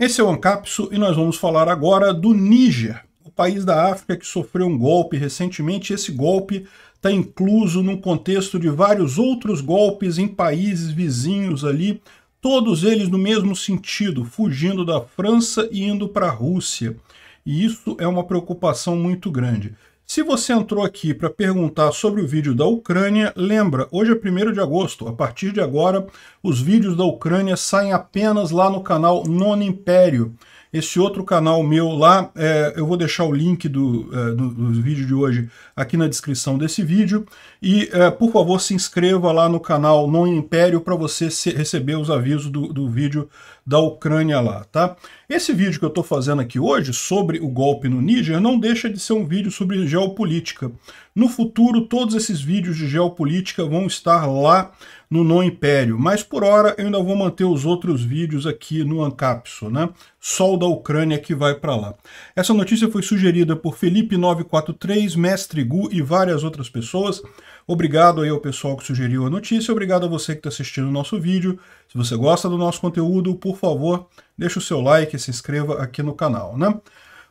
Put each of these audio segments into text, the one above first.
Esse é o Ancapso e nós vamos falar agora do Níger, o país da África que sofreu um golpe recentemente. Esse golpe está incluso num contexto de vários outros golpes em países vizinhos ali, todos eles no mesmo sentido, fugindo da França e indo para a Rússia. E isso é uma preocupação muito grande. Se você entrou aqui para perguntar sobre o vídeo da Ucrânia, lembra, hoje é 1 de agosto. A partir de agora, os vídeos da Ucrânia saem apenas lá no canal Non Império. Esse outro canal meu lá, é, eu vou deixar o link do, é, do, do, vídeo de hoje aqui na descrição desse vídeo. E, é, por favor, se inscreva lá no canal não Império para você se, receber os avisos do, do vídeo da Ucrânia lá, tá? Esse vídeo que eu estou fazendo aqui hoje sobre o golpe no Níger não deixa de ser um vídeo sobre geopolítica. No futuro, todos esses vídeos de geopolítica vão estar lá no No Império. Mas por hora eu ainda vou manter os outros vídeos aqui no Ancapso, né? Sol da Ucrânia que vai para lá. Essa notícia foi sugerida por Felipe943, Mestre Gu e várias outras pessoas. Obrigado aí ao pessoal que sugeriu a notícia, obrigado a você que está assistindo o nosso vídeo. Se você gosta do nosso conteúdo, por favor, deixe o seu like e se inscreva aqui no canal, né?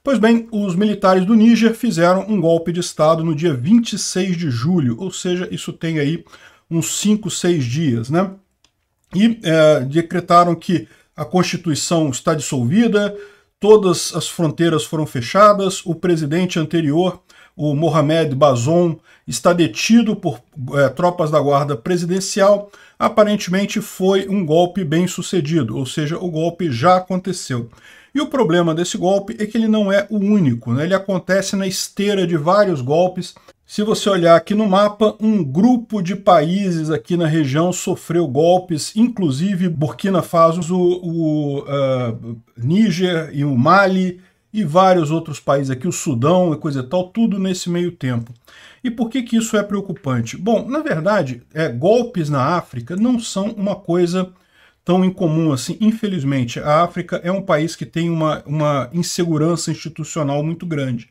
Pois bem, os militares do Níger fizeram um golpe de Estado no dia 26 de julho, ou seja, isso tem aí uns 5, 6 dias, né? E é, decretaram que a Constituição está dissolvida, todas as fronteiras foram fechadas, o presidente anterior o Mohamed Bazoum está detido por é, tropas da guarda presidencial. Aparentemente foi um golpe bem sucedido, ou seja, o golpe já aconteceu. E o problema desse golpe é que ele não é o único, né? ele acontece na esteira de vários golpes. Se você olhar aqui no mapa, um grupo de países aqui na região sofreu golpes, inclusive Burkina Faso, o, o uh, Níger e o Mali, e vários outros países aqui, o Sudão e coisa e tal, tudo nesse meio tempo. E por que, que isso é preocupante? Bom, na verdade, é, golpes na África não são uma coisa tão incomum assim. Infelizmente, a África é um país que tem uma, uma insegurança institucional muito grande.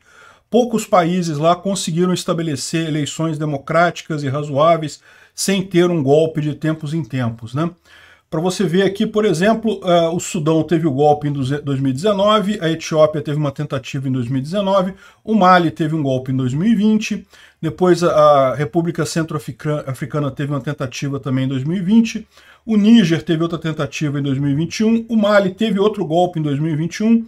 Poucos países lá conseguiram estabelecer eleições democráticas e razoáveis sem ter um golpe de tempos em tempos, né? Para você ver aqui, por exemplo, uh, o Sudão teve o golpe em 2019, a Etiópia teve uma tentativa em 2019, o Mali teve um golpe em 2020, depois a, República Centro-Africana teve uma tentativa também em 2020, o Níger teve outra tentativa em 2021, o Mali teve outro golpe em 2021.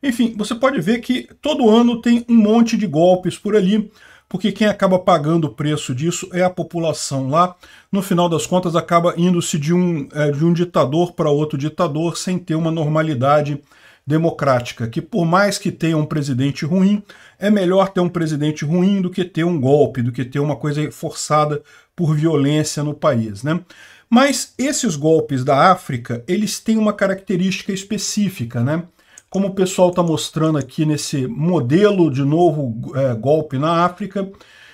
Enfim, você pode ver que todo ano tem um monte de golpes por ali porque quem acaba pagando o preço disso é a população lá. No final das contas, acaba indo-se de, um, é, de um ditador para outro ditador sem ter uma normalidade democrática, que por mais que tenha um presidente ruim, é melhor ter um presidente ruim do que ter um golpe, do que ter uma coisa forçada por violência no país, né? Mas esses golpes da África, eles têm uma característica específica, né? como o pessoal está mostrando aqui nesse modelo de novo é, golpe na África,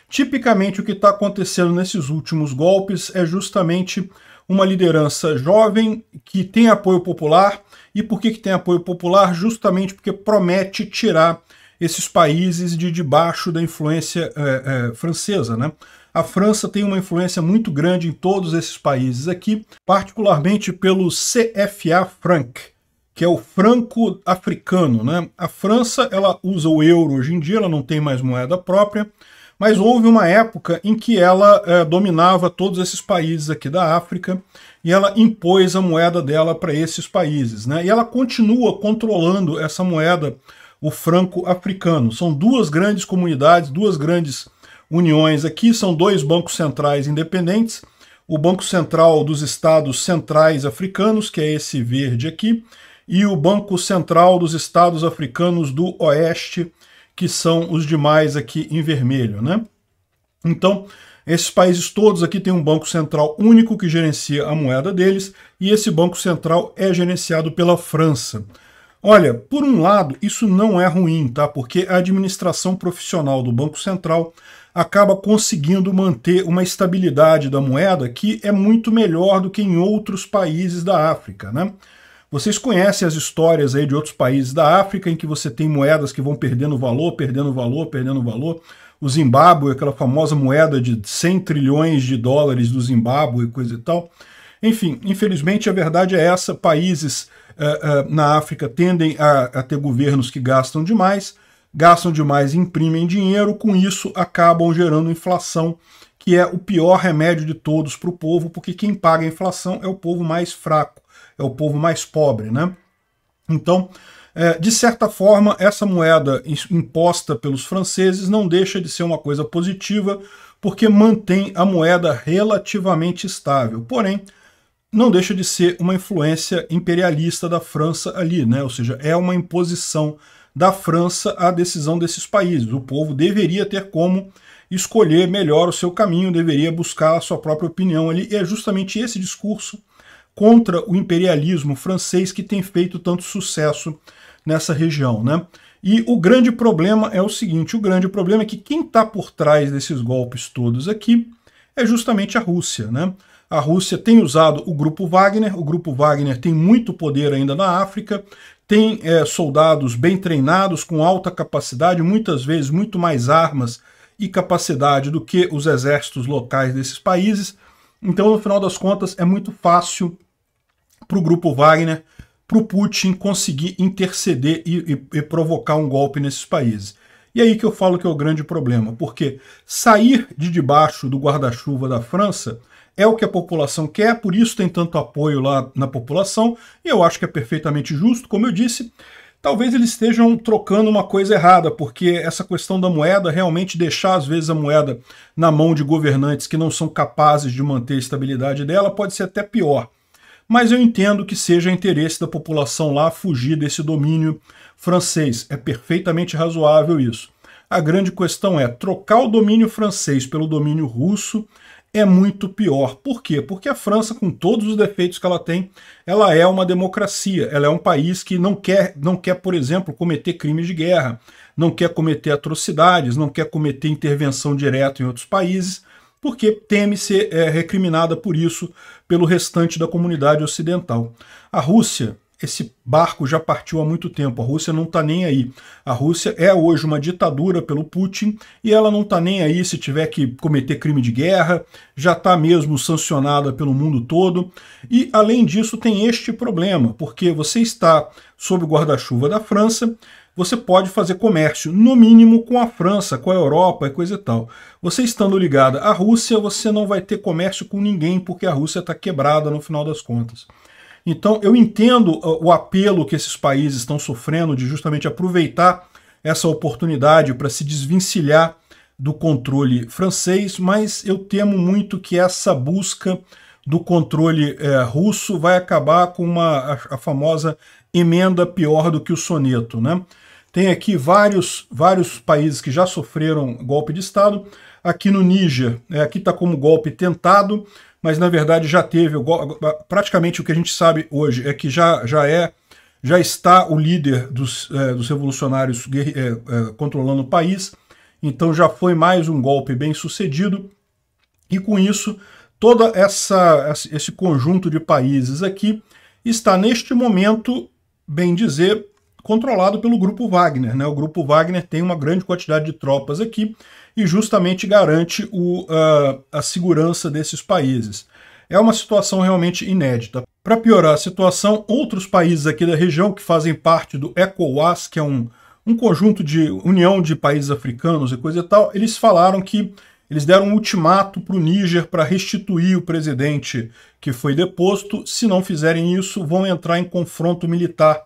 tipicamente o que está acontecendo nesses últimos golpes é justamente uma liderança jovem que tem apoio popular. E por que, que tem apoio popular? Justamente porque promete tirar esses países de debaixo da influência é, é, francesa. Né? A França tem uma influência muito grande em todos esses países aqui, particularmente pelo CFA Franc, que é o franco africano. Né? A França ela usa o euro hoje em dia, ela não tem mais moeda própria, mas houve uma época em que ela é, dominava todos esses países aqui da África e ela impôs a moeda dela para esses países. Né? E ela continua controlando essa moeda, o franco africano. São duas grandes comunidades, duas grandes uniões aqui, são dois bancos centrais independentes. O Banco Central dos Estados Centrais Africanos, que é esse verde aqui, e o Banco Central dos Estados Africanos do Oeste, que são os demais aqui em vermelho, né? Então, esses países todos aqui têm um banco central único que gerencia a moeda deles, e esse banco central é gerenciado pela França. Olha, por um lado, isso não é ruim, tá? Porque a administração profissional do Banco Central acaba conseguindo manter uma estabilidade da moeda que é muito melhor do que em outros países da África, né? Vocês conhecem as histórias aí de outros países da África em que você tem moedas que vão perdendo valor, perdendo valor, perdendo valor. O Zimbábue, aquela famosa moeda de 100 trilhões de dólares do Zimbábue, coisa e tal. Enfim, infelizmente a verdade é essa: países uh, uh, na África tendem a, a ter governos que gastam demais, gastam demais e imprimem dinheiro, com isso acabam gerando inflação, que é o pior remédio de todos para o povo, porque quem paga a inflação é o povo mais fraco é o povo mais pobre, né? Então, é, de certa forma, essa moeda imposta pelos franceses não deixa de ser uma coisa positiva, porque mantém a moeda relativamente estável. Porém, não deixa de ser uma influência imperialista da França ali, né? Ou seja, é uma imposição da França à decisão desses países. O povo deveria ter como escolher melhor o seu caminho, deveria buscar a sua própria opinião ali. E é justamente esse discurso contra o imperialismo francês que tem feito tanto sucesso nessa região. Né? E o grande problema é o seguinte: o grande problema é que quem está por trás desses golpes todos aqui é justamente a Rússia. Né? A Rússia tem usado o grupo Wagner, o grupo Wagner tem muito poder ainda na África, tem é, soldados bem treinados, com alta capacidade, muitas vezes muito mais armas e capacidade do que os exércitos locais desses países então, no final das contas, é muito fácil para o grupo Wagner, para o Putin conseguir interceder e, e, e provocar um golpe nesses países. E aí que eu falo que é o grande problema, porque sair de debaixo do guarda-chuva da França é o que a população quer, por isso tem tanto apoio lá na população, e eu acho que é perfeitamente justo, como eu disse. Talvez eles estejam trocando uma coisa errada, porque essa questão da moeda realmente deixar às vezes a moeda na mão de governantes que não são capazes de manter a estabilidade dela pode ser até pior. Mas eu entendo que seja interesse da população lá fugir desse domínio francês. É perfeitamente razoável isso. A grande questão é trocar o domínio francês pelo domínio russo é muito pior. Por quê? Porque a França, com todos os defeitos que ela tem, ela é uma democracia. Ela é um país que não quer, não quer, por exemplo, cometer crimes de guerra, não quer cometer atrocidades, não quer cometer intervenção direta em outros países, porque teme ser é, recriminada por isso pelo restante da comunidade ocidental. A Rússia esse barco já partiu há muito tempo. A Rússia não está nem aí. A Rússia é hoje uma ditadura pelo Putin e ela não está nem aí se tiver que cometer crime de guerra, já está mesmo sancionada pelo mundo todo. E além disso, tem este problema, porque você está sob o guarda-chuva da França. Você pode fazer comércio, no mínimo, com a França, com a Europa e coisa e tal. Você estando ligada à Rússia, você não vai ter comércio com ninguém, porque a Rússia está quebrada no final das contas. Então, eu entendo o apelo que esses países estão sofrendo de justamente aproveitar essa oportunidade para se desvincilhar do controle francês, mas eu temo muito que essa busca do controle é, russo vai acabar com uma, a, a, famosa emenda pior do que o soneto. Né? Tem aqui vários, vários países que já sofreram golpe de Estado. Aqui no Níger, é, aqui está como golpe tentado, mas na verdade já teve praticamente o que a gente sabe hoje é que já, já é já está o líder dos, é, dos revolucionários é, é, controlando o país, então já foi mais um golpe bem sucedido, e com isso, todo essa, esse conjunto de países aqui está neste momento, bem dizer, controlado pelo Grupo Wagner. Né? O Grupo Wagner tem uma grande quantidade de tropas aqui e justamente garante o, uh, a segurança desses países. É uma situação realmente inédita. Para piorar a situação, outros países aqui da região que fazem parte do ECOWAS, que é um, um conjunto de união de países africanos e coisa e tal, eles falaram que eles deram um ultimato para o Níger para restituir o presidente que foi deposto. Se não fizerem isso, vão entrar em confronto militar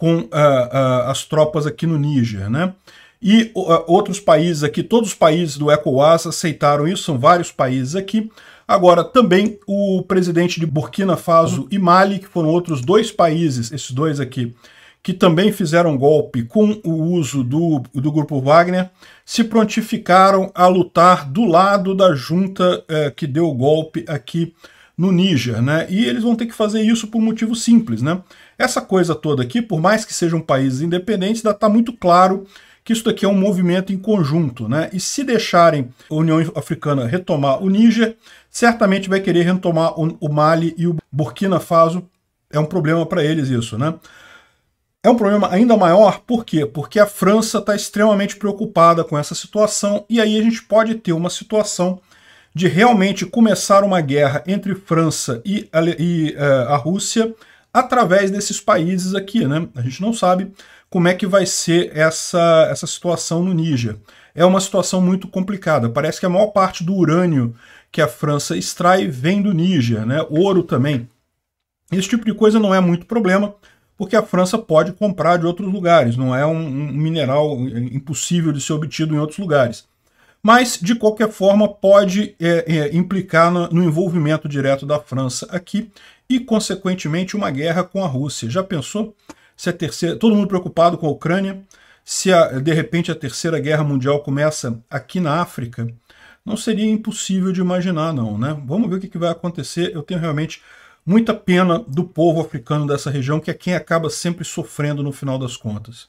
com ah, ah, as tropas aqui no Níger, né? E ah, outros países aqui, todos os países do ECOWAS aceitaram isso, são vários países aqui. Agora, também o presidente de Burkina Faso e Mali, que foram outros dois países, esses dois aqui, que também fizeram golpe com o uso do, do grupo Wagner, se prontificaram a lutar do lado da junta eh, que deu o golpe aqui no Níger, né? E eles vão ter que fazer isso por um motivo simples, né? Essa coisa toda aqui, por mais que sejam países independentes, está muito claro que isso daqui é um movimento em conjunto, né? E se deixarem a União Africana retomar o Níger, certamente vai querer retomar o Mali e o Burkina Faso. É um problema para eles isso, né? É um problema ainda maior, por quê? Porque a França está extremamente preocupada com essa situação e aí a gente pode ter uma situação de realmente começar uma guerra entre França e a, e, uh, a Rússia através desses países aqui. Né? A gente não sabe como é que vai ser essa, essa situação no Níger. É uma situação muito complicada. Parece que a maior parte do urânio que a França extrai vem do Níger, né? ouro também. Esse tipo de coisa não é muito problema, porque a França pode comprar de outros lugares, não é um, um mineral impossível de ser obtido em outros lugares mas de qualquer forma pode é, é, implicar no, no, envolvimento direto da França aqui e, consequentemente, uma guerra com a Rússia. Já pensou? Se a terceira, todo mundo preocupado com a Ucrânia, se a, de repente a terceira guerra mundial começa aqui na África, não seria impossível de imaginar, não, né? Vamos ver o que, que vai acontecer. Eu tenho realmente muita pena do povo africano dessa região, que é quem acaba sempre sofrendo no final das contas.